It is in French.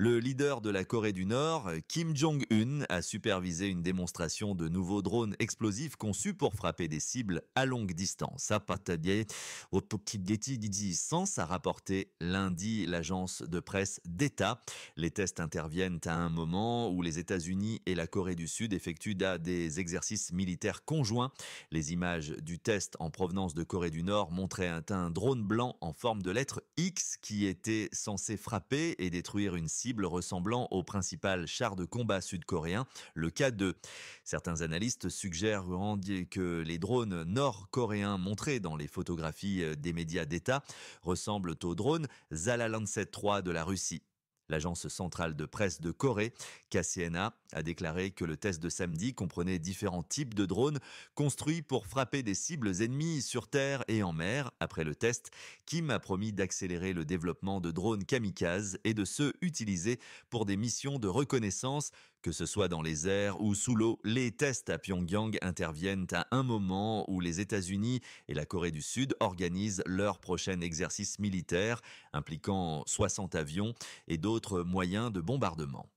Le leader de la Corée du Nord, Kim Jong-un, a supervisé une démonstration de nouveaux drones explosifs conçus pour frapper des cibles à longue distance. À sans a rapporté lundi l'agence de presse d'État. Les tests interviennent à un moment où les États-Unis et la Corée du Sud effectuent des exercices militaires conjoints. Les images du test en provenance de Corée du Nord montraient un drone blanc en forme de lettre X qui était censé frapper et détruire une cible ressemblant au principal char de combat sud-coréen, le K2. Certains analystes suggèrent que les drones nord-coréens montrés dans les photographies euh, des médias d'État ressemblent aux drones Zala Lancet 3 de la Russie. L'agence centrale de presse de Corée, KCNA, a déclaré que le test de samedi comprenait différents types de drones construits pour frapper des cibles ennemies sur terre et en mer. Après le test, Kim a promis d'accélérer le développement de drones kamikazes et de ceux utilisés pour des missions de reconnaissance que ce soit dans les airs ou sous l'eau, les tests à Pyongyang interviennent à un moment où les États-Unis et la Corée du Sud organisent leur prochain exercice militaire impliquant 60 avions et d'autres moyens de bombardement.